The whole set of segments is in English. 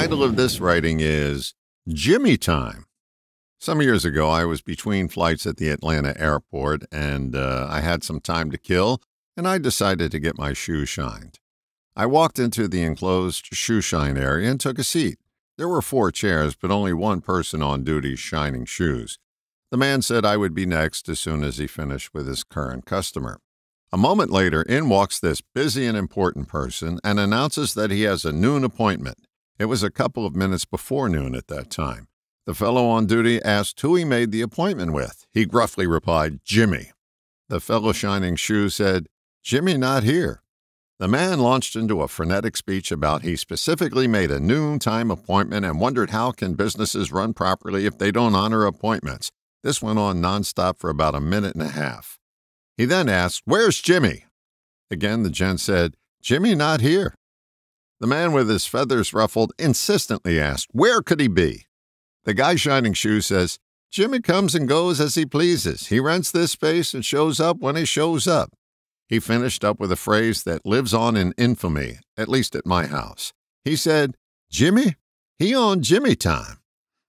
title of this writing is Jimmy Time. Some years ago, I was between flights at the Atlanta airport and uh, I had some time to kill, and I decided to get my shoe shined. I walked into the enclosed shoe shine area and took a seat. There were four chairs, but only one person on duty shining shoes. The man said I would be next as soon as he finished with his current customer. A moment later, in walks this busy and important person and announces that he has a noon appointment. It was a couple of minutes before noon at that time. The fellow on duty asked who he made the appointment with. He gruffly replied, Jimmy. The fellow shining shoe said, Jimmy not here. The man launched into a frenetic speech about he specifically made a noontime appointment and wondered how can businesses run properly if they don't honor appointments. This went on nonstop for about a minute and a half. He then asked, Where's Jimmy? Again, the gent said, Jimmy not here. The man with his feathers ruffled insistently asked, Where could he be? The guy shining shoes says, Jimmy comes and goes as he pleases. He rents this space and shows up when he shows up. He finished up with a phrase that lives on in infamy, at least at my house. He said, Jimmy, he on Jimmy time.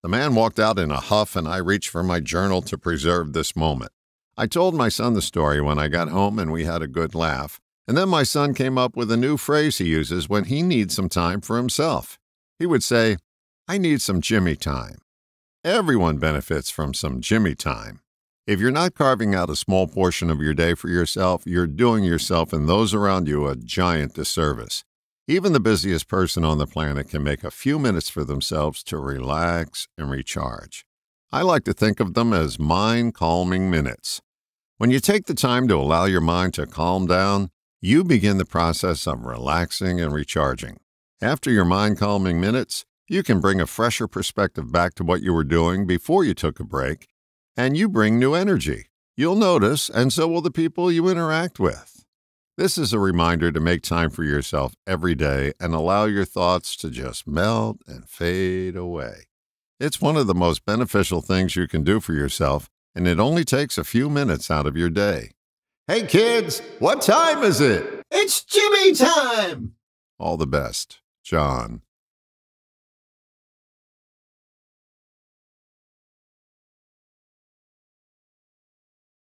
The man walked out in a huff, and I reached for my journal to preserve this moment. I told my son the story when I got home, and we had a good laugh. And then my son came up with a new phrase he uses when he needs some time for himself. He would say, I need some Jimmy time. Everyone benefits from some Jimmy time. If you're not carving out a small portion of your day for yourself, you're doing yourself and those around you a giant disservice. Even the busiest person on the planet can make a few minutes for themselves to relax and recharge. I like to think of them as mind calming minutes. When you take the time to allow your mind to calm down, you begin the process of relaxing and recharging. After your mind calming minutes, you can bring a fresher perspective back to what you were doing before you took a break, and you bring new energy. You'll notice, and so will the people you interact with. This is a reminder to make time for yourself every day and allow your thoughts to just melt and fade away. It's one of the most beneficial things you can do for yourself, and it only takes a few minutes out of your day. Hey kids, what time is it? It's Jimmy time! All the best, John.